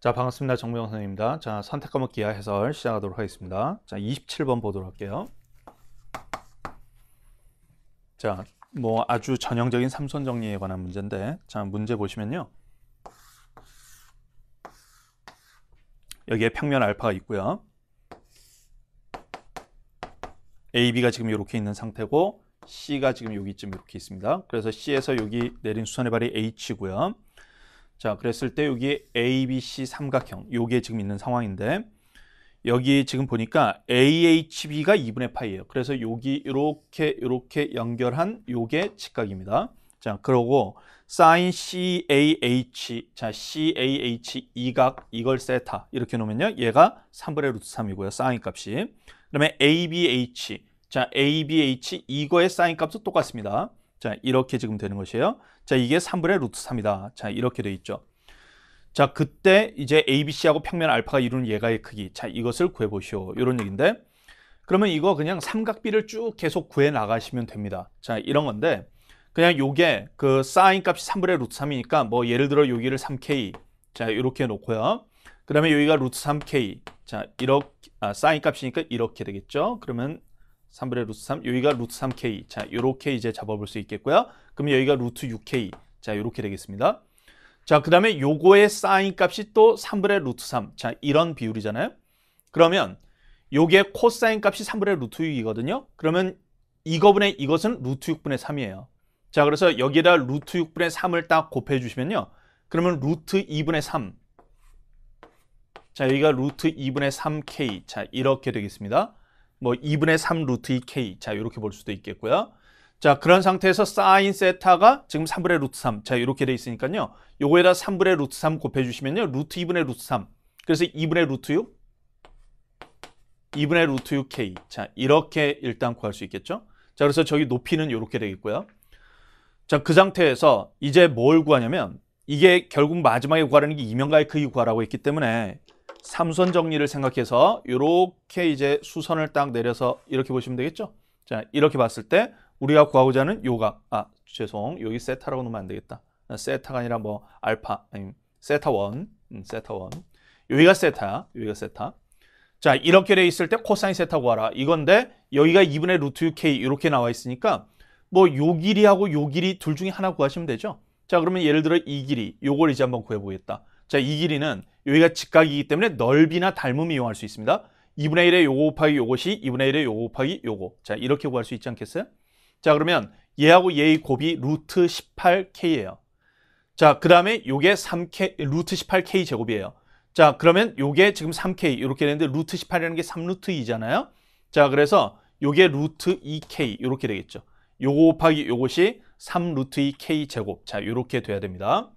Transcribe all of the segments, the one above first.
자 반갑습니다 정명 선생님입니다 자 선택 과목 기하 해설 시작하도록 하겠습니다 자 27번 보도록 할게요 자뭐 아주 전형적인 삼선 정리에 관한 문제인데 자 문제 보시면요 여기에 평면 알파가 있고요 A, B가 지금 이렇게 있는 상태고 C가 지금 여기쯤 이렇게 있습니다 그래서 C에서 여기 내린 수선의 발이 H고요 자, 그랬을 때 여기에 ABC 삼각형, 요게 지금 있는 상황인데 여기 지금 보니까 AHB가 2분의 파이예요. 그래서 여기 이렇게 이렇게 연결한 요게 직각입니다. 자, 그러고 sin CAH, 자, CAH 이각 이걸 세타 이렇게 놓으면요. 얘가 3분의 루트 3이고요. sin 값이. 그다음에 ABH, 자, ABH 이거의 sin 값도 똑같습니다. 자, 이렇게 지금 되는 것이에요. 자, 이게 3분의 루트 3이다. 자, 이렇게 돼 있죠. 자, 그때 이제 ABC하고 평면 알파가 이루는 예가의 크기. 자, 이것을 구해보시오. 이런 얘기인데 그러면 이거 그냥 삼각비를 쭉 계속 구해 나가시면 됩니다. 자, 이런 건데 그냥 요게 그 사인 값이 3분의 루트 3이니까 뭐 예를 들어 여기를 3K 자, 이렇게 놓고요. 그 다음에 여기가 루트 3K 자, 이렇게 아, 사인 값이니까 이렇게 되겠죠. 그러면 3분의 루트 3, 여기가 루트 3k. 자, 이렇게 이제 잡아볼 수 있겠고요. 그럼 여기가 루트 6k. 자, 이렇게 되겠습니다. 자, 그 다음에 요거의 사인 값이 또 3분의 루트 3. 자, 이런 비율이잖아요. 그러면 요게 코사인 값이 3분의 루트 6이거든요. 그러면 이거분의 이것은 루트 6분의 3이에요. 자, 그래서 여기에다 루트 6분의 3을 딱 곱해 주시면요. 그러면 루트 2분의 3. 자, 여기가 루트 2분의 3k. 자, 이렇게 되겠습니다. 뭐 2분의 3 루트 2k 자 이렇게 볼 수도 있겠고요 자 그런 상태에서 사인 세타가 지금 3분의 루트 3 자 이렇게 돼 있으니까요 요거에다 3분의 루트 3 곱해주시면요 루트 2분의 루트 3 그래서 2분의 루트 6 2분의 루트 6k 자 이렇게 일단 구할 수 있겠죠 자 그래서 저기 높이는 이렇게 되겠고요 자 그 상태에서 이제 뭘 구하냐면 이게 결국 마지막에 구하려는게 이면가의 크기 그 구하라고 했기 때문에 삼선 정리를 생각해서 이렇게 이제 수선을 딱 내려서 이렇게 보시면 되겠죠 자 이렇게 봤을 때 우리가 구하고자 하는 요가아 죄송 여기 세타라고 놓으면 안 되겠다 아, 세타가 아니라 뭐 알파 아니 세타 원 음, 세타 원 여기가 세타 여기가 세타 자 이렇게 돼 있을 때 코사인 세타 구하라 이건데 여기가 2분의 루트 6k 이렇게 나와 있으니까 뭐 요 길이하고 요 길이 둘 중에 하나 구하시면 되죠 자 그러면 예를 들어 이 길이 요걸 이제 한번 구해보겠다 자 이 길이는 여기가 직각이기 때문에 넓이나 닮음이 이용할 수 있습니다. 2분의 1의 요거 곱하기 요것이 2분의 1의 요거 곱하기 요거. 자, 이렇게 구할 수 있지 않겠어요? 자, 그러면 얘하고 얘의 곱이 루트 18k예요. 자, 그 다음에 요게 3k, 루트 18k 제곱이에요. 자, 그러면 요게 지금 3k 이렇게 되는데 루트 18이라는 게 3루트 2잖아요. 자, 그래서 요게 루트 2k 이렇게 되겠죠. 요거 곱하기 요것이 3루트 2k 제곱. 자, 이렇게 돼야 됩니다.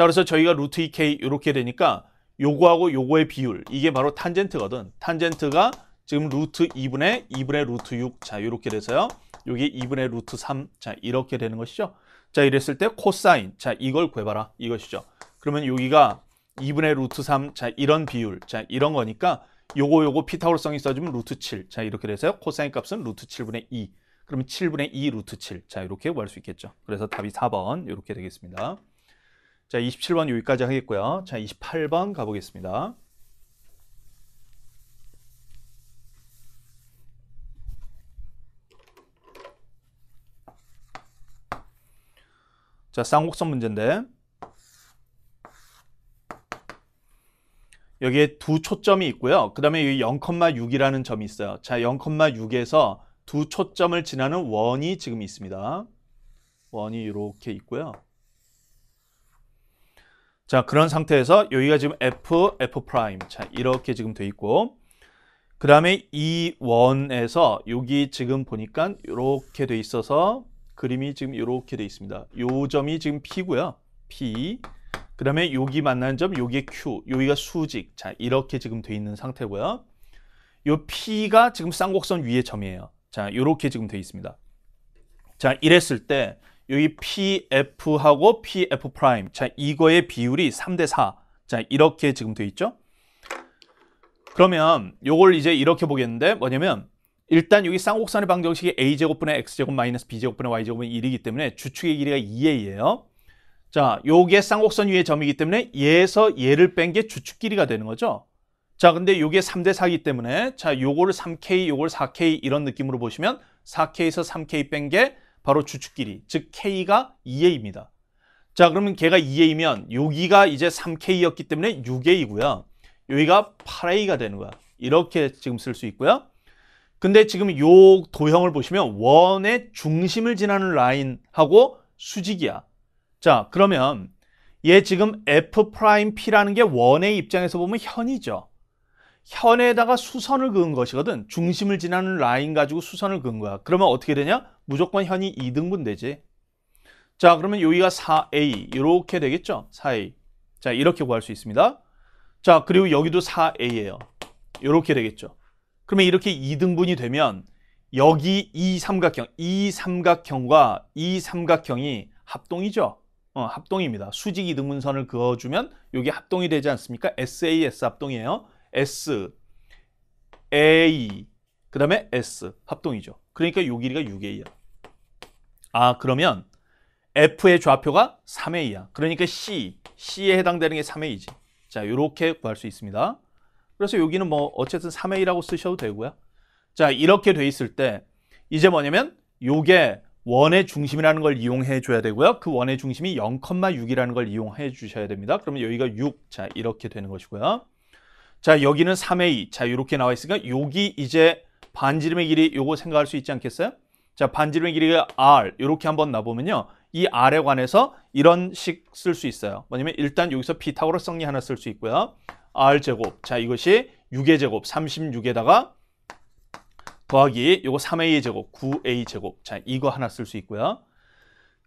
자 그래서 저희가 루트 2k 이렇게 되니까 요거하고 요거의 비율 이게 바로 탄젠트거든 탄젠트가 지금 루트 2분의 2분의 루트 6 자 이렇게 돼서요 여기 2분의 루트 3 자 이렇게 되는 것이죠 자 이랬을 때 코사인 자 이걸 구해봐라 이것이죠 그러면 여기가 2분의 루트 3 자 이런 비율 자 이런 거니까 요거 요거 피타고라성이 써주면 루트 7 자 이렇게 돼서요 코사인 값은 루트 7분의 2 그러면 7분의 2 루트 7 자 이렇게 구할 수 있겠죠 그래서 답이 4번 이렇게 되겠습니다 자, 27번 여기까지 하겠고요. 자, 28번 가보겠습니다. 자, 쌍곡선 문제인데 여기에 두 초점이 있고요. 그 다음에 여기 0,6이라는 점이 있어요. 자, 0,6에서 두 초점을 지나는 원이 지금 있습니다. 원이 이렇게 있고요. 자 그런 상태에서 여기가 지금 f f 프라임 자 이렇게 지금 돼 있고 그 다음에 E1에서 여기 지금 보니까 이렇게 돼 있어서 그림이 지금 이렇게 돼 있습니다. 요 점이 지금 P고요. P. 그 다음에 여기 만나는 점, 여기 Q. 여기가 수직. 자, 이렇게 지금 돼 있는 상태고요. 요 P가 지금 쌍곡선 위에 점이에요. 자, 요렇게 지금 돼 있습니다. 자, 이랬을 때 여기 PF하고 PF 프라임. 자, 이거의 비율이 3대 4. 자, 이렇게 지금 돼 있죠? 그러면 요걸 이제 이렇게 보겠는데 뭐냐면 일단 여기 쌍곡선의 방정식이 a제곱분의 x제곱 마이너스 b제곱분의 y제곱은 분 1이기 때문에 주축의 길이가 2a예요. 자, 요게 쌍곡선 위의 점이기 때문에 얘에서 얘를 뺀 게 주축 길이가 되는 거죠. 자, 근데 요게 3대 4이기 때문에 자, 요거를 3k, 요걸 4k 이런 느낌으로 보시면 4k에서 3k 뺀게 바로 주축끼리 즉 K가 2A입니다. 자 그러면 걔가 2A면 여기가 이제 3K였기 때문에 6A고요. 여기가 8A가 되는 거야. 이렇게 지금 쓸 수 있고요. 근데 지금 요 도형을 보시면 원의 중심을 지나는 라인하고 수직이야. 자 그러면 얘 지금 F'P라는 게 원의 입장에서 보면 현이죠. 현에다가 수선을 그은 것이거든 중심을 지나는 라인 가지고 수선을 그은 거야 그러면 어떻게 되냐 무조건 현이 2등분 되지 자 그러면 여기가 4a 이렇게 되겠죠 4a 자 이렇게 구할 수 있습니다 자 그리고 여기도 4a예요 이렇게 되겠죠 그러면 이렇게 2등분이 되면 여기 이 삼각형 이 삼각형과 이 삼각형이 합동이죠 어, 합동입니다 수직 이등분선을 그어주면 여기 합동이 되지 않습니까 SAS 합동이에요 S, A, 그 다음에 S 합동이죠. 그러니까 요 길이가 6A야. 아 그러면 F의 좌표가 3A야. 그러니까 C, C에 해당되는 게 3A지. 자 이렇게 구할 수 있습니다. 그래서 여기는 뭐 어쨌든 3A라고 쓰셔도 되고요. 자 이렇게 돼 있을 때 이제 뭐냐면 요게 원의 중심이라는 걸 이용해 줘야 되고요. 그 원의 중심이 0,6이라는 걸 이용해 주셔야 됩니다. 그러면 여기가 6, 자 이렇게 되는 것이고요. 자 여기는 3 a 자 이렇게 나와 있으니까 여기 이제 반지름의 길이 요거 생각할 수 있지 않겠어요? 자 반지름의 길이가 r 이렇게 한번 나보면요. 이 r에 관해서 이런 식 쓸 수 있어요. 뭐냐면 일단 여기서 피타고라 성리 하나 쓸 수 있고요. r 제곱. 자 이것이 6의 제곱 36에다가 더하기 요거 3a 제곱 9a 제곱. 자 이거 하나 쓸 수 있고요.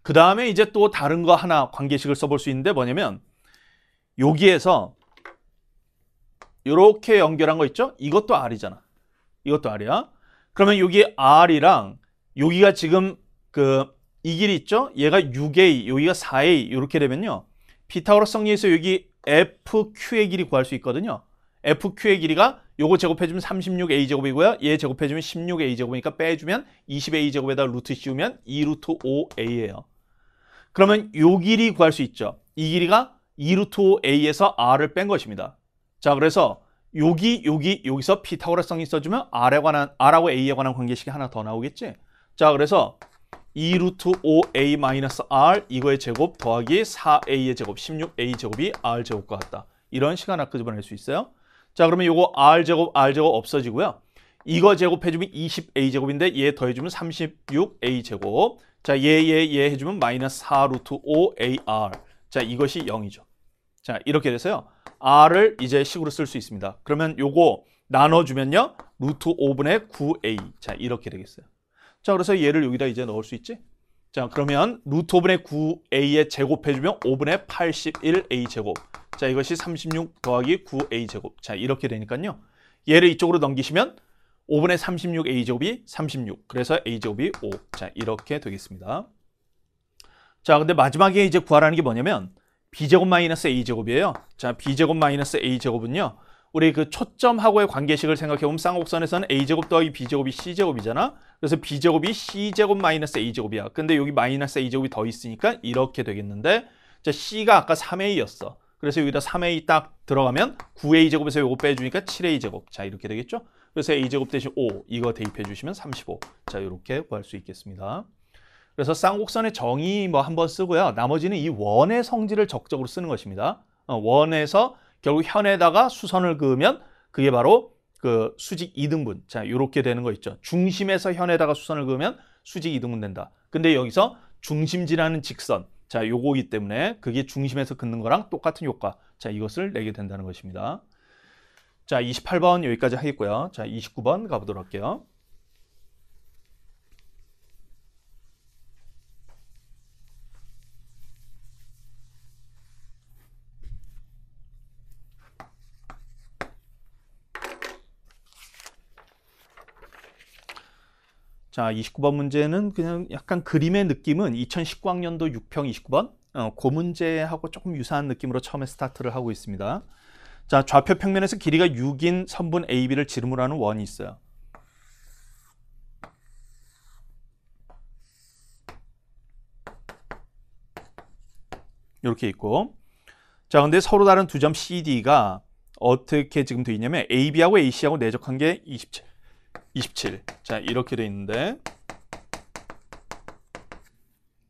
그 다음에 이제 또 다른 거 하나 관계식을 써 볼 수 있는데 뭐냐면 여기에서 이렇게 연결한 거 있죠? 이것도 R이잖아. 이것도 R이야. 그러면 여기 R이랑 여기가 지금 그 이 길이 있죠? 얘가 6A, 여기가 4A 이렇게 되면요. 피타고라 성리에서 여기 FQ의 길이 구할 수 있거든요. FQ의 길이가 요거 제곱해주면 36A 제곱이고요. 얘 제곱해주면 16A 제곱이니까 빼주면 20A 제곱에다 루트 씌우면 2루트 5A예요. 그러면 요 길이 구할 수 있죠. 이 길이가 2루트 5A에서 R을 뺀 것입니다. 자, 그래서 여기, 여기, 여기서 피타고라성이 있어주면 R에 관한, R하고 A에 관한 관계식이 하나 더 나오겠지? 자, 그래서 2 루트 5a-r 이거의 제곱 더하기 4a의 제곱 16a 제곱이 r 제곱과 같다. 이런 시간 아까 집어낼 수 있어요. 자 그러면 이거 r 제곱 r 제곱 없어지고요. 이거 제곱해주면 20a 제곱인데 얘 더해주면 36a 제곱. 자얘 얘얘 해주면 마이너스 4 루트 5ar. 자 이것이 0이죠. 자 이렇게 돼서요. r을 이제 식으로 쓸 수 있습니다. 그러면 요거 나눠주면요. 루트 5분의 9a. 자, 이렇게 되겠어요. 자, 그래서 얘를 여기다 이제 넣을 수 있지? 자, 그러면 루트 5분의 9a에 제곱해주면 5분의 81a 제곱. 자, 이것이 36 더하기 9a 제곱. 자, 이렇게 되니까요. 얘를 이쪽으로 넘기시면 5분의 36a 제곱이 36. 그래서 a 제곱이 5. 자, 이렇게 되겠습니다. 자, 근데 마지막에 이제 구하라는 게 뭐냐면 b제곱 마이너스 a제곱이에요. 자, b제곱 마이너스 a제곱은요. 우리 그 초점하고의 관계식을 생각해보면 쌍곡선에서는 a제곱 더하기 b제곱이 c제곱이잖아. 그래서 b제곱이 c제곱 마이너스 a제곱이야. 근데 여기 마이너스 a제곱이 더 있으니까 이렇게 되겠는데 자, c가 아까 3a였어. 그래서 여기다 3a 딱 들어가면 9a제곱에서 이거 빼주니까 7a제곱. 자, 이렇게 되겠죠? 그래서 a제곱 대신 5 이거 대입해 주시면 35. 자, 이렇게 구할 수 있겠습니다. 그래서 쌍곡선의 정의 뭐 한번 쓰고요. 나머지는 이 원의 성질을 적극적으로 쓰는 것입니다. 어, 원에서 결국 현에다가 수선을 그으면 그게 바로 그 수직 2등분 자, 요렇게 되는 거 있죠. 중심에서 현에다가 수선을 그으면 수직 2등분 된다. 근데 여기서 중심지라는 직선. 자, 요거기 때문에 그게 중심에서 긋는 거랑 똑같은 효과. 자, 이것을 내게 된다는 것입니다. 자, 28번 여기까지 하겠고요. 자, 29번 가보도록 할게요. 자, 29번 문제는 그냥 약간 그림의 느낌은 2019학년도 6평 29번 어, 그 문제하고 조금 유사한 느낌으로 처음에 스타트를 하고 있습니다. 자, 좌표 평면에서 길이가 6인 선분 AB를 지름으로 하는 원이 있어요. 이렇게 있고 자, 근데 서로 다른 두 점 CD가 어떻게 지금 돼 있냐면 AB하고 AC하고 내적한 게 27, 27. 자, 이렇게 돼 있는데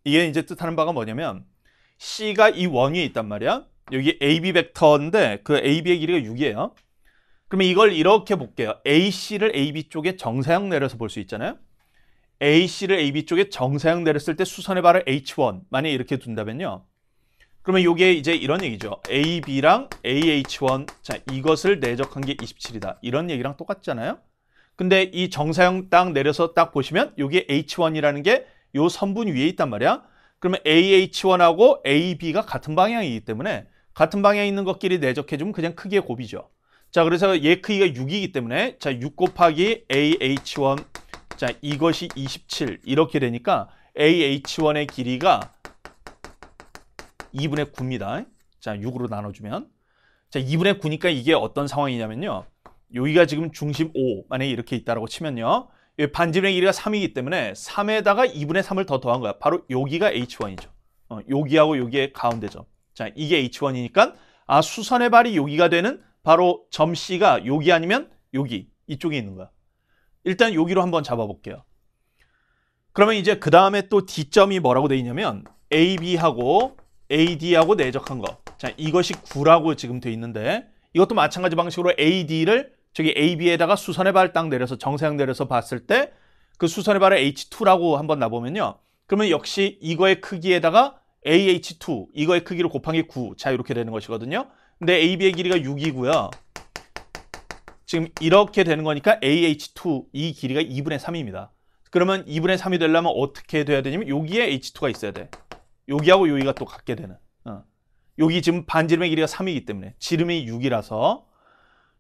이게 이제 뜻하는 바가 뭐냐면 C가 이 원위에 있단 말이야. 여기 AB 벡터인데 그 AB의 길이가 6이에요. 그러면 이걸 이렇게 볼게요. AC를 AB 쪽에 정사형 내려서 볼 수 있잖아요. AC를 AB 쪽에 정사형 내렸을 때 수선의 발을 H1 만약 이렇게 둔다면요. 그러면 이게 이제 이런 얘기죠. AB랑 AH1 자 이것을 내적한 게 27이다. 이런 얘기랑 똑같잖아요. 근데 이 정사형 딱 내려서 딱 보시면 여기 H1이라는 게요 선분 위에 있단 말이야. 그러면 AH1하고 AB가 같은 방향이기 때문에 같은 방향에 있는 것끼리 내적해주면 그냥 크기의 곱이죠. 자, 그래서 얘 크기가 6이기 때문에 자, 6 곱하기 AH1 자, 이것이 27 이렇게 되니까 AH1의 길이가 2분의 9입니다. 자, 6으로 나눠주면 자, 2분의 9니까 이게 어떤 상황이냐면요. 여기가 지금 중심 5 만약에 이렇게 있다라고 치면요. 예, 반지름의 길이가 3이기 때문에 3에다가 2분의 3을 더 더한 거야. 바로 여기가 H1이죠. 어, 여기하고 여기의 가운데죠. 자, 이게 H1이니까 아 수선의 발이 여기가 되는 바로 점 C가 여기 아니면 여기 이쪽에 있는 거야. 일단 여기로 한번 잡아볼게요. 그러면 이제 그 다음에 또 D점이 뭐라고 돼 있냐면 AB하고 AD하고 내적한 거. 자, 이것이 9라고 지금 돼 있는데 이것도 마찬가지 방식으로 AD를 저기 AB에다가 수선의 발딱 내려서 정사형 내려서 봤을 때 그 수선의 발을 H2라고 한번 놔보면요. 그러면 역시 이거의 크기에다가 AH2 이거의 크기를 곱하기 9. 자 이렇게 되는 것이거든요. 근데 AB의 길이가 6이고요. 지금 이렇게 되는 거니까 AH2 이 길이가 2분의 3입니다. 그러면 2분의 3이 되려면 어떻게 돼야 되냐면 여기에 H2가 있어야 돼. 여기하고 여기가 또 같게 되는. 어. 여기 지금 반지름의 길이가 3이기 때문에 지름이 6이라서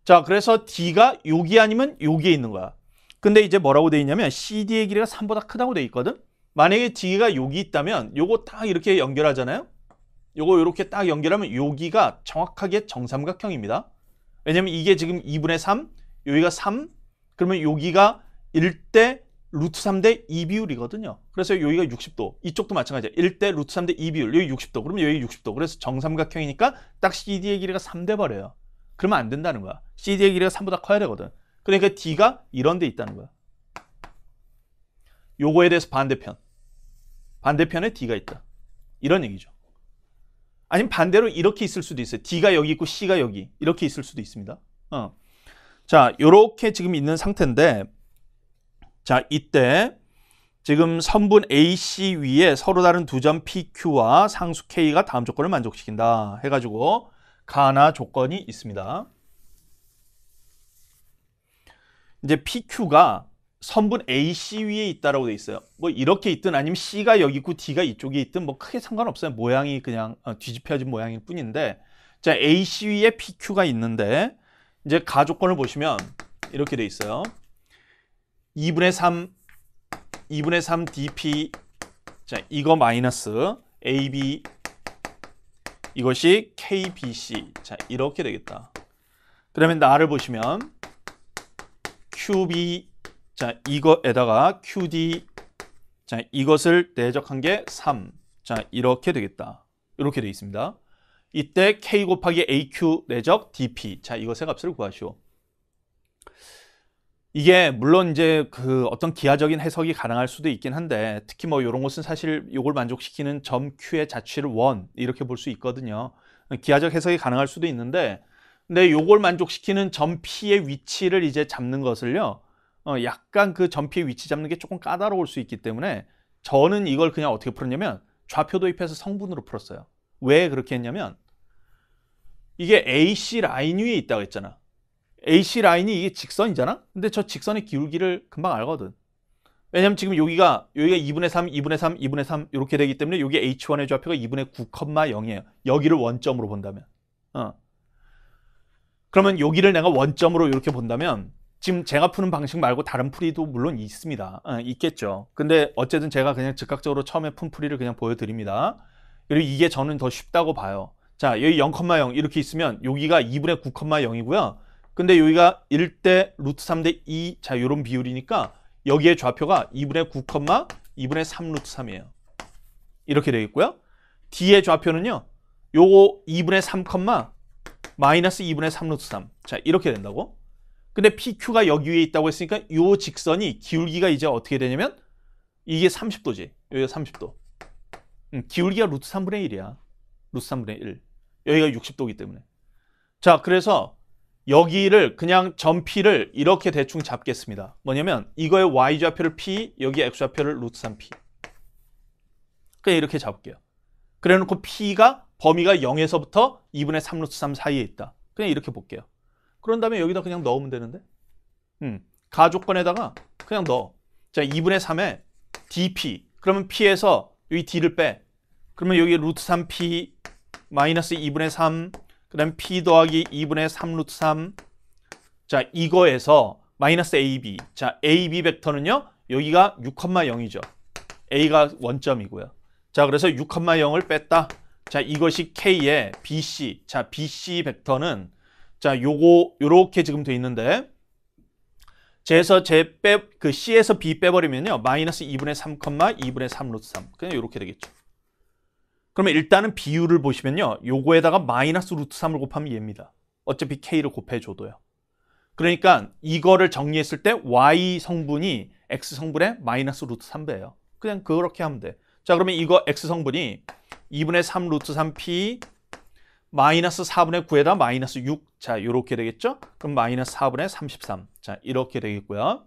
자, 그래서 D가 여기 아니면 여기에 있는 거야. 근데 이제 뭐라고 돼 있냐면 CD의 길이가 3보다 크다고 돼 있거든. 만약에 D가 여기 있다면 요거 딱 이렇게 연결하잖아요. 요거 이렇게 딱 연결하면 여기가 정확하게 정삼각형입니다. 왜냐면 이게 지금 2분의 3, 여기가 3, 그러면 여기가 1대 루트 3대 2 비율이거든요. 그래서 여기가 60도, 이쪽도 마찬가지야. 1대 루트 3대 2 비율, 여기 60도, 그러면 여기 60도. 그래서 정삼각형이니까 딱 CD의 길이가 3돼 버려요. 그러면 안 된다는 거야. CD의 길이가 3보다 커야 되거든. 그러니까 D가 이런 데 있다는 거야. 요거에 대해서 반대편. 반대편에 D가 있다. 이런 얘기죠. 아니면 반대로 이렇게 있을 수도 있어요. D가 여기 있고 C가 여기. 이렇게 있을 수도 있습니다. 어. 자, 요렇게 지금 있는 상태인데 자, 이때 지금 선분 AC 위에 서로 다른 두 점 PQ와 상수 K가 다음 조건을 만족시킨다 해가지고 가나 조건이 있습니다. 이제 PQ가 선분 AC 위에 있다라고 어 있어요. 뭐 이렇게 있든 아니면 C가 여기 있고 D가 이쪽에 있든 뭐 크게 상관없어요. 모양이 그냥 어, 뒤집혀진 모양일 뿐인데 자 AC 위에 PQ가 있는데 이제 가조건을 보시면 이렇게 되어 있어요. 2분의 3 2분의 3 dp 자 이거 마이너스 ab 이것이 KBC. 자, 이렇게 되겠다. 그러면 나를 보시면 QB 자, 이거에다가 QD 자, 이것을 내적한 게 3. 자, 이렇게 되겠다. 이렇게 되어 있습니다. 이때 K 곱하기 AQ 내적 DP. 자, 이것의 값을 구하시오. 이게 물론 이제 그 어떤 기하적인 해석이 가능할 수도 있긴 한데 특히 뭐 이런 것은 사실 이걸 만족시키는 점 Q의 자취를 원 이렇게 볼 수 있거든요. 기하적 해석이 가능할 수도 있는데 근데 이걸 만족시키는 점 P의 위치를 이제 잡는 것을요. 어 약간 그 점 P의 위치 잡는 게 조금 까다로울 수 있기 때문에 저는 이걸 그냥 어떻게 풀었냐면 좌표 도입해서 성분으로 풀었어요. 왜 그렇게 했냐면 이게 AC 라인 위에 있다고 했잖아. AC 라인이 이게 직선이잖아? 근데 저 직선의 기울기를 금방 알거든. 왜냐면 지금 여기가 여기가 2분의 3, 2분의 3, 2분의 3 이렇게 되기 때문에 여기 H1의 좌표가 2분의 9,0이에요. 여기를 원점으로 본다면. 어. 그러면 여기를 내가 원점으로 이렇게 본다면 지금 제가 푸는 방식 말고 다른 풀이도 물론 있습니다. 어, 있겠죠. 근데 어쨌든 제가 그냥 즉각적으로 처음에 푼 풀이를 그냥 보여드립니다. 그리고 이게 저는 더 쉽다고 봐요. 자, 여기 0,0 이렇게 있으면 여기가 2분의 9,0이고요. 근데 여기가 1대 루트 3대 2 자, 요런 비율이니까 여기에 좌표가 2분의 9, 2분의 3 루트 3이에요. 이렇게 되겠고요. D의 좌표는요. 요거 2분의 3, 마이너스 2분의 3 루트 3. 자, 이렇게 된다고. 근데 PQ가 여기 위에 있다고 했으니까 요 직선이 기울기가 이제 어떻게 되냐면 이게 30도지. 여기가 30도. 음, 기울기가 루트 3분의 1이야. 루트 3분의 1. 여기가 60도기 때문에. 자, 그래서 여기를 그냥 전피를 이렇게 대충 잡겠습니다. 뭐냐면 이거의 y좌표를 p, 여기 x좌표를 루트 3p. 그냥 이렇게 잡을게요. 그래놓고 p가 범위가 0에서부터 2분의 3 루트 3 사이에 있다. 그냥 이렇게 볼게요. 그런 다음에 여기다 그냥 넣으면 되는데 음, 가조건에다가 그냥 넣어. 자, 2분의 3에 dp. 그러면 p에서 여기 d를 빼. 그러면 여기 루트 3p 마이너스 2분의 3그 다음 p 더하기 2분의 3 루트 3. 자, 이거에서 마이너스 ab. 자, ab 벡터는요. 여기가 6,0이죠. a가 원점이고요. 자, 그래서 6,0을 뺐다. 자, 이것이 k의 bc. 자, bc 벡터는 자, 요거 요렇게 지금 돼 있는데 제에서 제 빼 그 C에서 B 빼버리면요 마이너스 2분의 3, 2분의 3 루트 3 그냥 요렇게 되겠죠 그러면 일단은 비율을 보시면요. 요거에다가 마이너스 루트 3을 곱하면 얘입니다. 어차피 k를 곱해줘도요. 그러니까 이거를 정리했을 때 y 성분이 x 성분의 마이너스 루트 3배예요. 그냥 그렇게 하면 돼. 자 그러면 이거 x 성분이 2분의 3 루트 3p 마이너스 4분의 9에다 마이너스 6. 자 이렇게 되겠죠? 그럼 마이너스 4분의 33. 자 이렇게 되겠고요.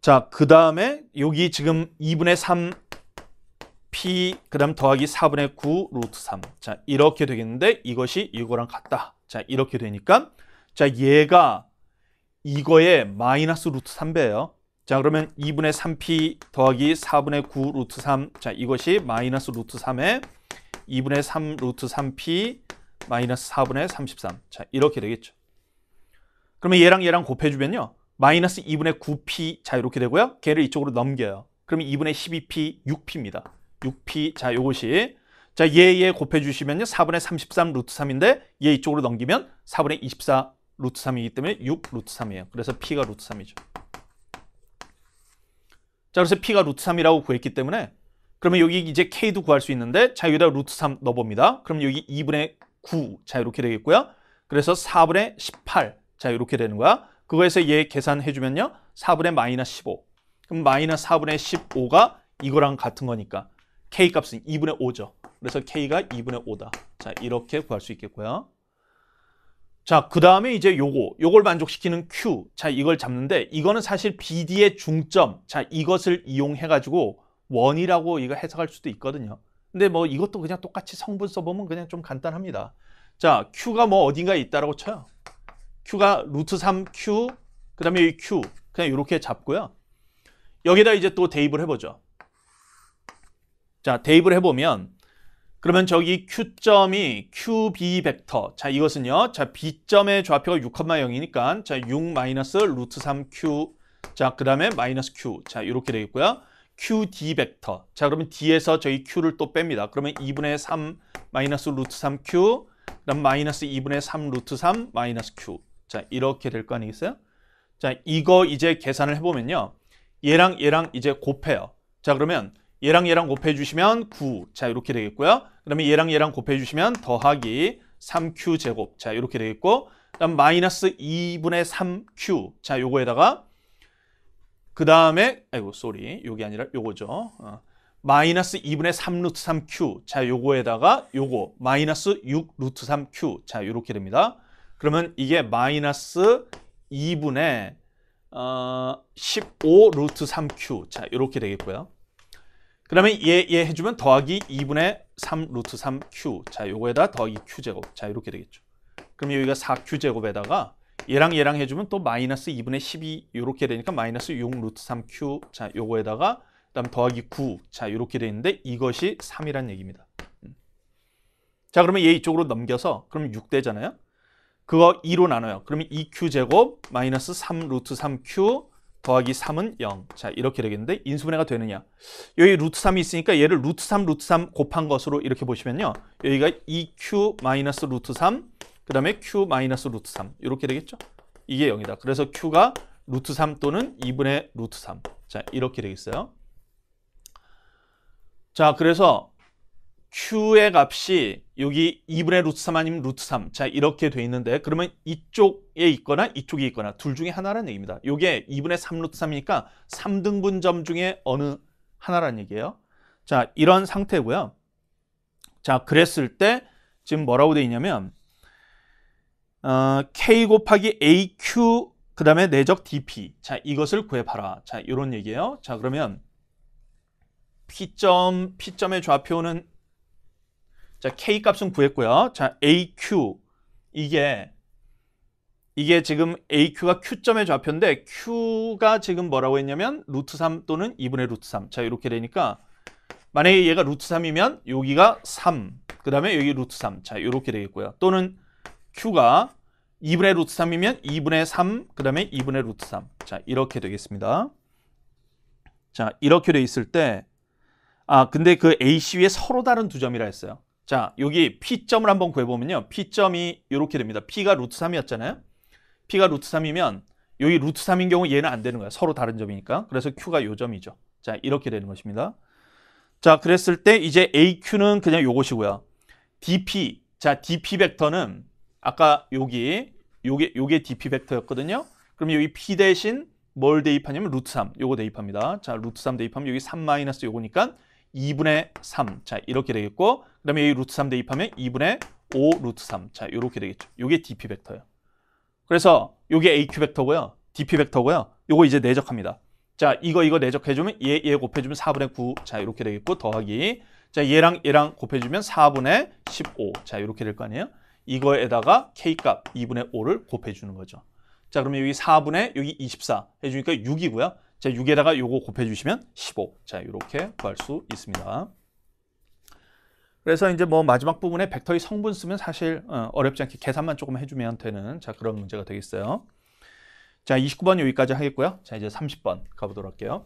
자, 그 다음에 여기 지금 2분의 3 P 그 다음 더하기 4분의 9 루트 3. 자 이렇게 되겠는데 이것이 이거랑 같다. 자 이렇게 되니까 자 얘가 이거의 마이너스 루트 3배예요. 자 그러면 2분의 3p 더하기 4분의 9 루트 3. 자 이것이 마이너스 루트 3에 2분의 3 루트 3p 마이너스 4분의 33. 자 이렇게 되겠죠. 그러면 얘랑 얘랑 곱해주면요. 마이너스 2분의 9p 자 이렇게 되고요. 걔를 이쪽으로 넘겨요. 그러면 2분의 12p 6p입니다. 6p 자 요것이 자얘얘 곱해주시면요 4분의 33 루트 3인데 얘 예 이쪽으로 넘기면 4분의 24 루트 3이기 때문에 6 루트 3이에요 그래서 p가 루트 3이죠 자 그래서 p가 루트 3이라고 구했기 때문에 그러면 여기 이제 k도 구할 수 있는데 자 여기다 루트 3 넣어봅니다 그럼 여기 2분의 9 자 이렇게 되겠고요 그래서 4분의 18 자 이렇게 되는 거야 그거에서 얘 예 계산해주면요 4분의 마이너스 15 그럼 마이너스 4분의 15가 이거랑 같은 거니까 K값은 2분의 5죠. 그래서 K가 2분의 5다. 자, 이렇게 구할 수 있겠고요. 자, 그 다음에 이제 요거, 요걸 만족시키는 Q. 자, 이걸 잡는데 이거는 사실 BD의 중점. 자, 이것을 이용해가지고 원이라고 이거 해석할 수도 있거든요. 근데 뭐 이것도 그냥 똑같이 성분 써보면 그냥 좀 간단합니다. 자, Q가 뭐 어딘가에 있다라고 쳐요. Q가 루트 3Q, 그 다음에 이 Q. 그냥 이렇게 잡고요. 여기다 이제 또 대입을 해보죠. 자, 대입을 해보면 그러면 저기 Q점이 QB 벡터. 자, 이것은요. 자, B점의 좌표가 6,0이니까 자, 6 마이너스 루트 3Q. 자, 그 다음에 마이너스 Q. 자, 이렇게 되겠고요. QD 벡터. 자, 그러면 D에서 저희 Q를 또 뺍니다. 그러면 2분의 3 마이너스 루트 3Q. 그다음 마이너스 2분의 3 루트 3 마이너스 Q. 자, 이렇게 될 거 아니겠어요? 자, 이거 이제 계산을 해보면요. 얘랑 얘랑 이제 곱해요. 자, 그러면 얘랑 얘랑 곱해 주시면 9. 자, 이렇게 되겠고요. 그다음에 얘랑 얘랑 곱해 주시면 더하기 3q 제곱. 자, 이렇게 되겠고 그다음 마이너스 2분의 3q. 자, 요거에다가 그다음에 아이고, 쏘리. 요게 아니라 요거죠. 어. 마이너스 2분의 3 루트 3q. 자, 요거에다가 요거 마이너스 6 루트 3q. 자, 요렇게 됩니다. 그러면 이게 마이너스 2분의 어, 15 루트 3q. 자, 요렇게 되겠고요. 그 다음에 얘, 얘 해주면 더하기 2분의 3 루트 3q 자 요거에다 더하기 q제곱 자 이렇게 되겠죠 그럼 여기가 4q제곱에다가 얘랑 얘랑 해주면 또 마이너스 2분의 12요렇게 되니까 마이너스 6 루트 3q 자 요거에다가 그 다음 더하기 9자 요렇게 되는데 이것이 3이란 얘기입니다 자 그러면 얘 이쪽으로 넘겨서 그럼 6대잖아요 그거 2로 나눠요 그러면 2q제곱 마이너스 3 루트 3q 더하기 3은 0. 자, 이렇게 되겠는데 인수분해가 되느냐. 여기 루트 3이 있으니까 얘를 루트 3, 루트 3 곱한 것으로 이렇게 보시면요. 여기가 2q 마이너스 루트 3, 그 다음에 q 마이너스 루트 3. 이렇게 되겠죠? 이게 0이다. 그래서 q가 루트 3 또는 2분의 루트 3. 자, 이렇게 되겠어요. 자, 그래서 q의 값이 여기 2분의 루트 3 아니면 루트 3. 자, 이렇게 돼 있는데 그러면 이쪽에 있거나 이쪽에 있거나 둘 중에 하나라는 얘기입니다. 이게 2분의 3 루트 3이니까 3등분점 중에 어느 하나라는 얘기예요. 자, 이런 상태고요. 자, 그랬을 때 지금 뭐라고 돼 있냐면 어, k 곱하기 aq 그 다음에 내적 dp 자 이것을 구해봐라 자 이런 얘기예요 자 그러면 p점 p점의 좌표는 자, K 값은 구했고요. 자, AQ. 이게, 이게 지금 AQ가 Q점의 좌표인데, Q가 지금 뭐라고 했냐면, 루트 3 또는 2분의 루트 3. 자, 이렇게 되니까, 만약에 얘가 루트 3이면, 여기가 3. 그 다음에 여기 루트 3. 자, 이렇게 되겠고요. 또는 Q가 2분의 루트 3이면 2분의 3, 그 다음에 2분의 루트 3. 자, 이렇게 되겠습니다. 자, 이렇게 돼 있을 때, 아, 근데 그 AC 위에 서로 다른 두 점이라 했어요. 자, 여기 P점을 한번 구해보면요. P점이 이렇게 됩니다. P가 루트 3이었잖아요. P가 루트 3이면 여기 루트 3인 경우 얘는 안 되는 거야. 서로 다른 점이니까. 그래서 Q가 요 점이죠. 자, 이렇게 되는 것입니다. 자, 그랬을 때 이제 AQ는 그냥 요것이고요. DP, 자, DP 벡터는 아까 여기, 요게, 요게 DP 벡터였거든요. 그럼 여기 P 대신 뭘 대입하냐면 루트 3, 요거 대입합니다. 자, 루트 3 대입하면 여기 3 마이너스 요거니까 2분의 3. 자, 이렇게 되겠고 그 다음에 여기 루트 3 대입하면 2분의 5 루트 3. 자, 이렇게 되겠죠. 이게 DP 벡터예요. 그래서 이게 AQ 벡터고요. DP 벡터고요. 이거 이제 내적합니다. 자, 이거 이거 내적해주면 얘, 얘 곱해주면 4분의 9. 자, 이렇게 되겠고 더하기. 자, 얘랑 얘랑 곱해주면 4분의 15. 자, 이렇게 될 거 아니에요? 이거에다가 K값 2분의 5를 곱해주는 거죠. 자, 그러면 여기 4분의 여기 24 해주니까 6이고요. 자, 6에다가 요거 곱해주시면 15. 자, 이렇게 구할 수 있습니다. 그래서 이제 뭐 마지막 부분에 벡터의 성분 쓰면 사실 어, 어렵지 않게 계산만 조금 해주면 되는 자 그런 문제가 되겠어요. 자, 29번 여기까지 하겠고요. 자, 이제 30번 가보도록 할게요.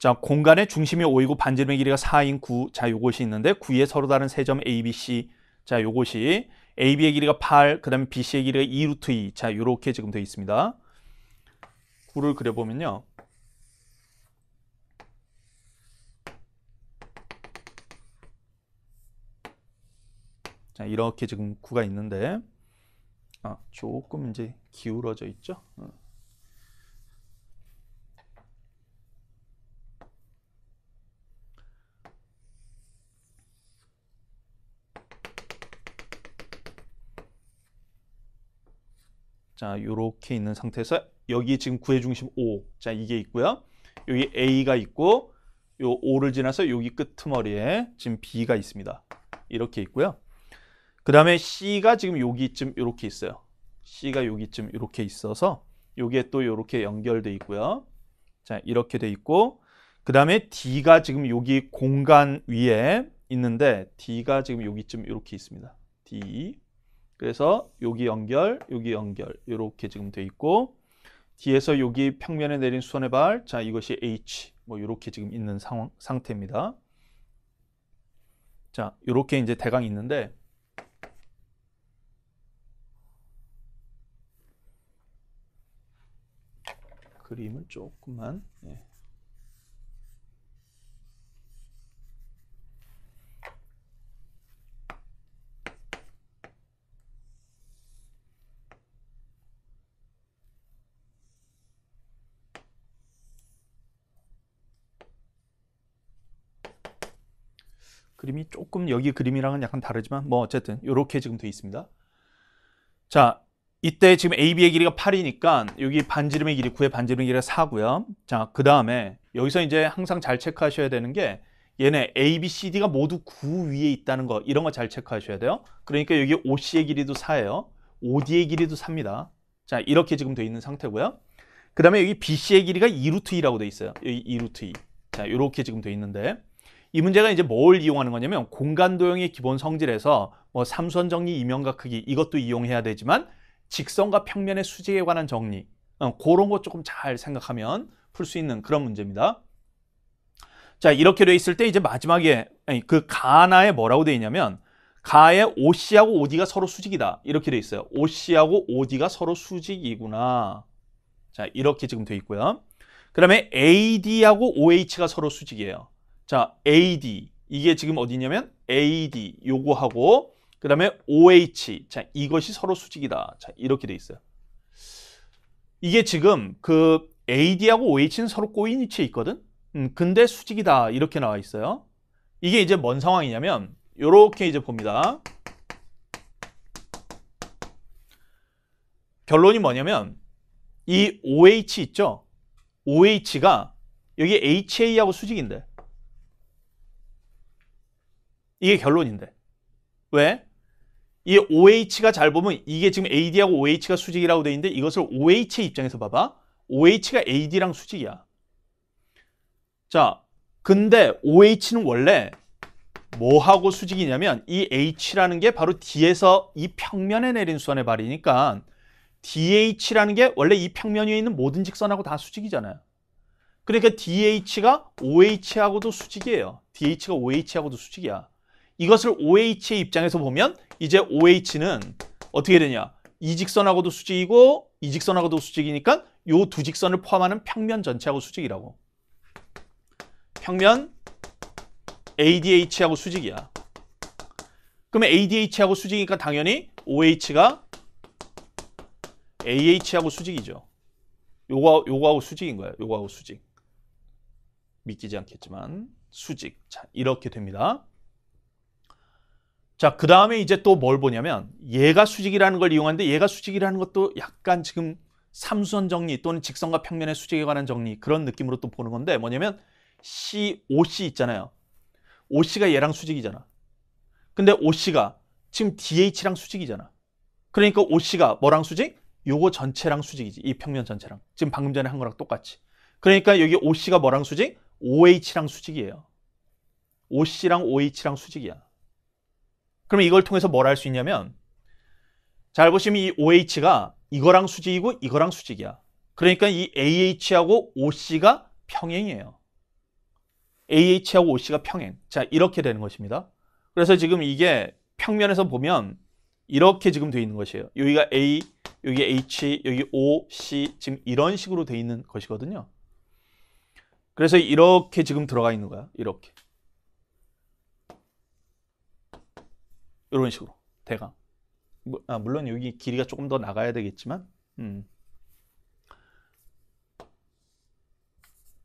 자, 공간의 중심이 5이고 반지름의 길이가 4인 9. 자, 요것이 있는데 9에 서로 다른 세 점 ABC. 자, 요것이 AB의 길이가 8, 그다음에 BC의 길이가 2루트 2. 자, 요렇게 지금 되어 있습니다. 9를 그려 보면요. 자, 이렇게 지금 9가 있는데 아, 조금 이제 기울어져 있죠? 어. 자, 이렇게 있는 상태에서 여기 지금 구의 중심 5. 자, 이게 있고요. 여기 A가 있고 요5를 지나서 여기 끝머리에 지금 B가 있습니다. 이렇게 있고요. 그 다음에 C가 지금 여기쯤 이렇게 있어요. C가 여기쯤 이렇게 있어서 요게 또 이렇게 연결돼 있고요. 자, 이렇게 돼 있고 그 다음에 D가 지금 여기 공간 위에 있는데 D가 지금 여기쯤 이렇게 있습니다. D 그래서 여기 연결, 여기 연결 이렇게 지금 돼 있고 뒤에서 여기 평면에 내린 수선의 발, 자 이것이 H 뭐 이렇게 지금 있는 상황, 상태입니다. 자 이렇게 이제 대강 있는데 그림을 조금만 예. 그림이 조금 여기 그림이랑은 약간 다르지만 뭐 어쨌든 이렇게 지금 돼 있습니다 자 이때 지금 AB의 길이가 8이니까 여기 반지름의 길이 9의 반지름의 길이가 4고요 자그 다음에 여기서 이제 항상 잘 체크하셔야 되는 게 얘네 A, B, C, D가 모두 9 위에 있다는 거 이런 거 잘 체크하셔야 돼요 그러니까 여기 OC의 길이도 4예요 OD의 길이도 3입니다 자 이렇게 지금 돼 있는 상태고요 그 다음에 여기 BC의 길이가 2루트 2라고 돼 있어요 여기 2루트 2자 이렇게 지금 돼 있는데 이 문제가 이제 뭘 이용하는 거냐면 공간 도형의 기본 성질에서 뭐 삼선 정리, 이면각 크기 이것도 이용해야 되지만 직선과 평면의 수직에 관한 정리 어, 그런 거 조금 잘 생각하면 풀 수 있는 그런 문제입니다. 자 이렇게 돼 있을 때 이제 마지막에 그 가나에 뭐라고 돼 있냐면 가에 OC하고 OD가 서로 수직이다 이렇게 돼 있어요. OC하고 OD가 서로 수직이구나. 자 이렇게 지금 돼 있고요. 그 다음에 AD하고 OH가 서로 수직이에요. 자, AD 이게 지금 어디냐면 AD 요거하고 그 다음에 OH 자 이것이 서로 수직이다 자 이렇게 돼 있어요 이게 지금 그 AD하고 OH는 서로 꼬인 위치에 있거든 음, 근데 수직이다 이렇게 나와 있어요 이게 이제 뭔 상황이냐면 이렇게 이제 봅니다 결론이 뭐냐면 이 OH 있죠 OH가 여기 HA하고 수직인데 이게 결론인데. 왜? 이 OH가 잘 보면 이게 지금 AD하고 OH가 수직이라고 돼 있는데 이것을 OH의 입장에서 봐봐. OH가 AD랑 수직이야. 자, 근데 OH는 원래 뭐하고 수직이냐면 이 H라는 게 바로 D에서 이 평면에 내린 수환의 발이니까 DH라는 게 원래 이 평면 위에 있는 모든 직선하고 다 수직이잖아요. 그러니까 DH가 OH하고도 수직이에요. DH가 OH하고도 수직이야. 이것을 OH의 입장에서 보면 이제 OH는 어떻게 되냐 이 직선하고도 수직이고 이 직선하고도 수직이니까 이 두 직선을 포함하는 평면 전체하고 수직이라고 평면 ADH하고 수직이야 그러면 ADH하고 수직이니까 당연히 OH가 AH하고 수직이죠 요거, 요거하고 수직인 거야 요거하고 수직 믿기지 않겠지만 수직 자 이렇게 됩니다 자, 그 다음에 이제 또 뭘 보냐면 얘가 수직이라는 걸 이용하는데 얘가 수직이라는 것도 약간 지금 삼수선 정리 또는 직선과 평면의 수직에 관한 정리 그런 느낌으로 또 보는 건데 뭐냐면 C, OC 있잖아요. OC가 얘랑 수직이잖아. 근데 OC가 지금 DH랑 수직이잖아. 그러니까 OC가 뭐랑 수직? 요거 전체랑 수직이지. 이 평면 전체랑. 지금 방금 전에 한 거랑 똑같이. 그러니까 여기 OC가 뭐랑 수직? OH랑 수직이에요. OC랑 OH랑 수직이야. 그럼 이걸 통해서 뭘 할 수 있냐면 잘 보시면 이 OH가 이거랑 수직이고 이거랑 수직이야. 그러니까 이 AH하고 OC가 평행이에요. AH하고 OC가 평행. 자, 이렇게 되는 것입니다. 그래서 지금 이게 평면에서 보면 이렇게 지금 되어 있는 것이에요. 여기가 A, 여기 H, 여기 O, C 지금 이런 식으로 되어 있는 것이거든요. 그래서 이렇게 지금 들어가 있는 거야. 이렇게. 이런 식으로 대강. 뭐, 아, 물론 여기 길이가 조금 더 나가야 되겠지만 음.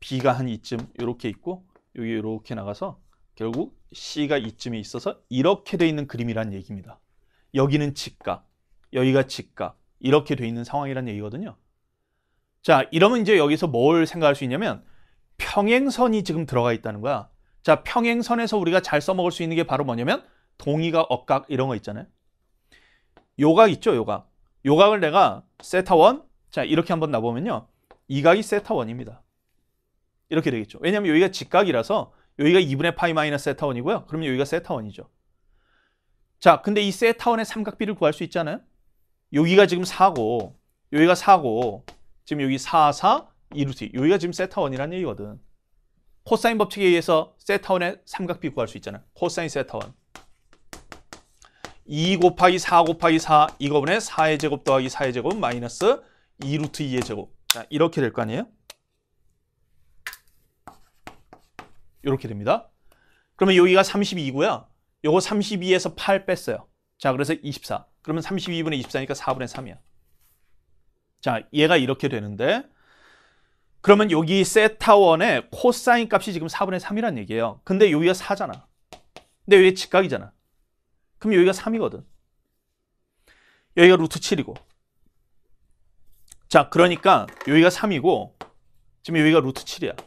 B가 한 이쯤 이렇게 있고 여기 이렇게 나가서 결국 C가 이쯤에 있어서 이렇게 돼 있는 그림이란 얘기입니다. 여기는 직각, 여기가 직각 이렇게 돼 있는 상황이란 얘기거든요. 자, 이러면 이제 여기서 뭘 생각할 수 있냐면 평행선이 지금 들어가 있다는 거야. 자, 평행선에서 우리가 잘 써먹을 수 있는 게 바로 뭐냐면 동의가 억각 이런 거 있잖아요. 요각 있죠, 요각. 요각을 내가 세타 원, 자 이렇게 한번 나보면요, 이 각이 세타 원입니다. 이렇게 되겠죠. 왜냐하면 여기가 직각이라서 여기가 2분의 파이 마이너스 세타 원이고요. 그러면 여기가 세타 원이죠. 자, 근데 이 세타 원의 삼각비를 구할 수 있잖아요. 여기가 지금 4고, 여기가 4고, 지금 여기 4, 4, 2루트 여기가 지금 세타 원이라는 얘기거든. 코사인 법칙에 의해서 세타 원의 삼각비 구할 수 있잖아요. 코사인 세타 원. 2 곱하기 4 곱하기 4 이거분의 4의 제곱 더하기 4의 제곱 마이너스 2 루트 2의 제곱 자, 이렇게 될 거 아니에요? 이렇게 됩니다. 그러면 여기가 32고요. 요거 32에서 8 뺐어요. 자, 그래서 24. 그러면 32분의 24니까 4분의 3이야. 자, 얘가 이렇게 되는데 그러면 여기 세타원의 코사인 값이 지금 4분의 3이란 얘기예요. 근데 여기가 4잖아. 근데 여기 직각이잖아. 그럼 여기가 3이거든. 여기가 루트 7이고. 자, 그러니까 여기가 3이고 지금 여기가 루트 7이야.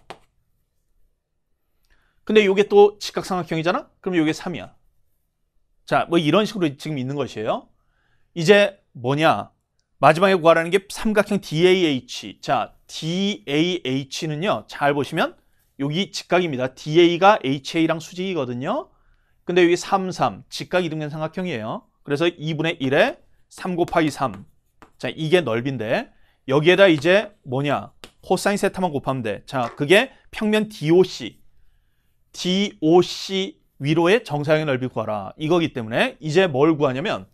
근데 이게 또 직각삼각형이잖아? 그럼 이게 3이야. 자, 뭐 이런 식으로 지금 있는 것이에요. 이제 뭐냐? 마지막에 구하라는 게 삼각형 DAH. 자, DAH는요. 잘 보시면 여기 직각입니다. DA가 HA랑 수직이거든요. 근데 여기 3, 3, 직각 이등변 삼각형이에요. 그래서 2분의 1에 3 곱하기 3. 자, 이게 넓인데 여기에다 이제 뭐냐? 코사인 세타만 곱하면 돼. 자, 그게 평면 DOC. DOC 위로의 정사형의 넓이 구하라. 이거기 때문에 이제 뭘 구하냐면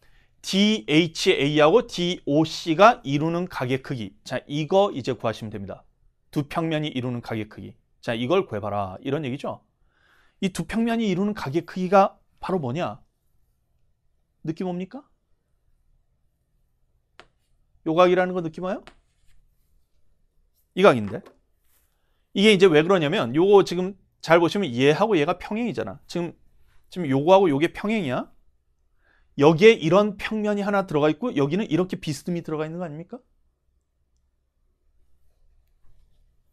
DHA하고 DOC가 이루는 가게 크기. 자, 이거 이제 구하시면 됩니다. 두 평면이 이루는 가게 크기. 자, 이걸 구해봐라. 이런 얘기죠. 이두 평면이 이루는 각의 크기가 바로 뭐냐? 느낌 옵니까? 요각이라는 거 느낌 와요? 이 각인데 이게 이제 왜 그러냐면 요거 지금 잘 보시면 얘하고 얘가 평행이잖아 지금 지금 요거하고 요게 평행이야 여기에 이런 평면이 하나 들어가 있고 여기는 이렇게 비스듬히 들어가 있는 거 아닙니까?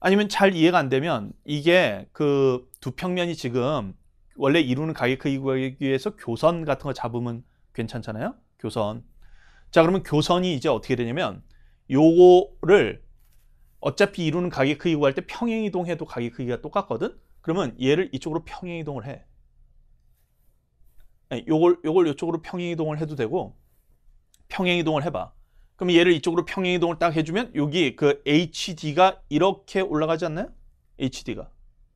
아니면 잘 이해가 안 되면 이게 그두 평면이 지금 원래 이루는 가격 크기 위해서 교선 같은 거 잡으면 괜찮잖아요. 교선. 자 그러면 교선이 이제 어떻게 되냐면 요거를 어차피 이루는 가격 크기 구할 때 평행이동해도 가격 크기가 그 똑같거든. 그러면 얘를 이쪽으로 평행이동을 해. 예, 요걸 요걸 요쪽으로 평행이동을 해도 되고 평행이동을 해봐. 그럼 얘를 이쪽으로 평행이동을 딱 해주면 여기 그 HD가 이렇게 올라가지 않나요? HD가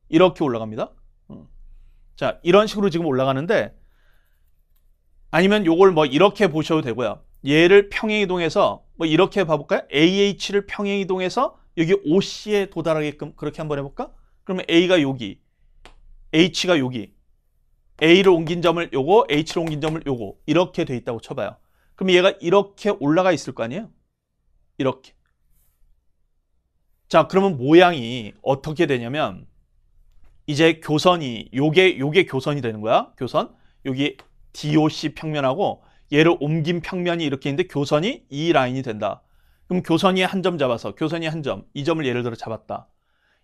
이렇게 올라갑니다. 음. 자, 이런 식으로 지금 올라가는데 아니면 요걸 뭐 이렇게 보셔도 되고요. 얘를 평행이동해서 뭐 이렇게 봐볼까요? AH를 평행이동해서 여기 OC에 도달하게끔 그렇게 한번 해볼까? 그러면 A가 여기, H가 여기, A를 옮긴 점을 요거, H를 옮긴 점을 요거 이렇게 돼 있다고 쳐봐요. 그럼 얘가 이렇게 올라가 있을 거 아니에요? 이렇게. 자, 그러면 모양이 어떻게 되냐면 이제 교선이 요게 요게 교선이 되는 거야. 교선. 여기 DOC 평면하고 얘를 옮긴 평면이 이렇게 있는데 교선이 이 라인이 된다. 그럼 교선이 한 점 잡아서 교선이 한 점, 이 점을 예를 들어 잡았다.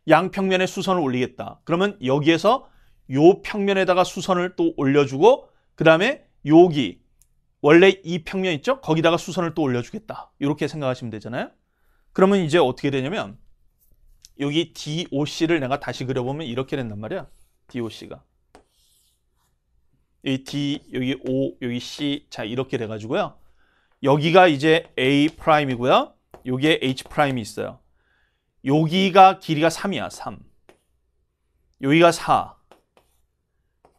양평면에 수선을 올리겠다. 그러면 여기에서 요 평면에다가 수선을 또 올려주고 그 다음에 여기 원래 이 평면 있죠? 거기다가 수선을 또 올려주겠다. 이렇게 생각하시면 되잖아요. 그러면 이제 어떻게 되냐면 여기 DOC를 내가 다시 그려보면 이렇게 된단 말이야. DOC가. 여기 D, 여기 O, 여기 C. 자, 이렇게 돼가지고요. 여기가 이제 A 프라임이고요. 여기에 H 프라임이 있어요. 여기가 길이가 3이야, 3. 여기가 4.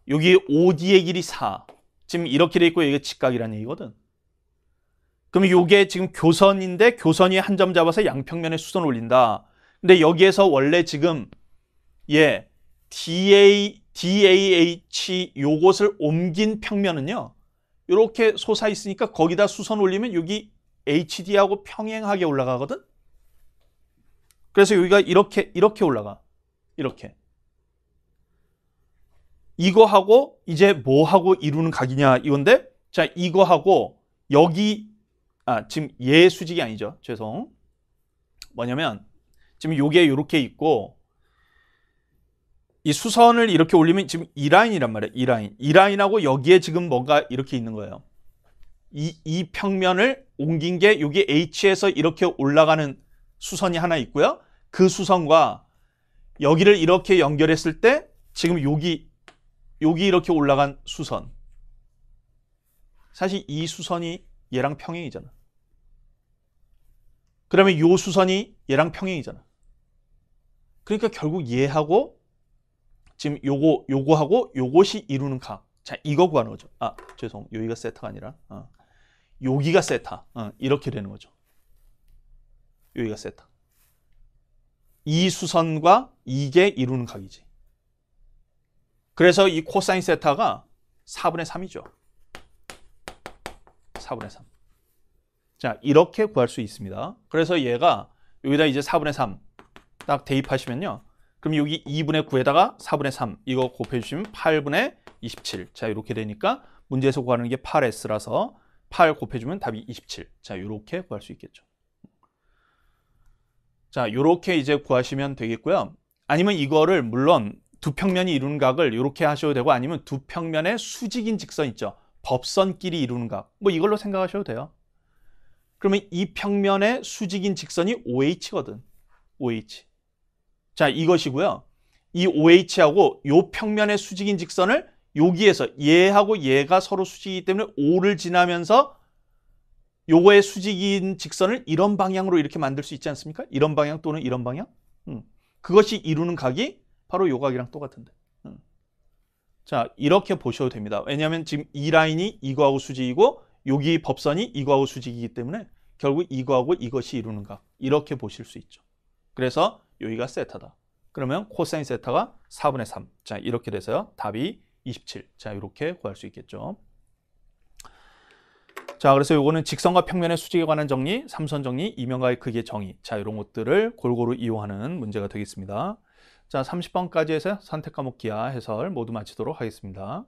여기 OD의 길이 4. 지금 이렇게 돼 있고 여기가 직각이라는 얘기거든. 그럼 이게 지금 교선인데 교선이 한 점 잡아서 양평면에 수선 올린다. 근데 여기에서 원래 지금 예 DA, DAH 요것을 옮긴 평면은요. 이렇게 솟아 있으니까 거기다 수선 올리면 여기 HD하고 평행하게 올라가거든. 그래서 여기가 이렇게 이렇게 올라가. 이렇게. 이거하고 이제 뭐하고 이루는 각이냐 이건데 자 이거하고 여기 아 지금 예 수직이 아니죠. 죄송. 뭐냐면 지금 요게 요렇게 있고 이 수선을 이렇게 올리면 지금 이 라인이란 말이야. 이 라인. 이 라인하고 여기에 지금 뭔가 이렇게 있는 거예요. 이, 이 평면을 옮긴 게 여기 H에서 이렇게 올라가는 수선이 하나 있고요. 그 수선과 여기를 이렇게 연결했을 때 지금 여기 여기 이렇게 올라간 수선. 사실 이 수선이 얘랑 평행이잖아. 그러면 이 수선이 얘랑 평행이잖아. 그러니까 결국 얘하고 지금 요거 요거하고 요것이 이루는 각. 자 이거 구하는 거죠. 아 죄송 여기가 세타가 아니라 어. 여기가 세타. 어, 이렇게 되는 거죠. 여기가 세타. 이 수선과 이게 이루는 각이지. 그래서 이 코사인 세타가 4분의 3이죠. 4분의 3. 자, 이렇게 구할 수 있습니다. 그래서 얘가 여기다 이제 4분의 3딱 대입하시면요. 그럼 여기 2분의 9에다가 4분의 3 이거 곱해주시면 8분의 27. 자 이렇게 되니까 문제에서 구하는 게 8S라서 8 곱해주면 답이 27. 자 이렇게 구할 수 있겠죠. 자 이렇게 이제 구하시면 되겠고요. 아니면 이거를 물론 두 평면이 이루는 각을 이렇게 하셔도 되고 아니면 두 평면의 수직인 직선 있죠. 법선끼리 이루는 각. 뭐 이걸로 생각하셔도 돼요. 그러면 이 평면의 수직인 직선이 OH거든. OH. 자, 이것이고요. 이 OH하고 요 평면의 수직인 직선을 여기에서 얘하고 얘가 서로 수직이기 때문에 O를 지나면서 요거의 수직인 직선을 이런 방향으로 이렇게 만들 수 있지 않습니까? 이런 방향 또는 이런 방향? 음. 그것이 이루는 각이 바로 요 각이랑 똑같은데. 음. 자, 이렇게 보셔도 됩니다. 왜냐하면 지금 이 라인이 이거하고 수직이고 여기 법선이 이거하고 수직이기 때문에 결국 이거하고 이것이 이루는 각. 이렇게 보실 수 있죠. 그래서 여기가 세타다. 그러면 코사인 세타가 4분의 3. 자, 이렇게 돼서요. 답이 27. 자, 이렇게 구할 수 있겠죠. 자, 그래서 이거는 직선과 평면의 수직에 관한 정리, 삼선 정리, 이면과의 크기의 정의. 자, 이런 것들을 골고루 이용하는 문제가 되겠습니다. 자, 30번까지 해서 선택 과목 기하 해설 모두 마치도록 하겠습니다.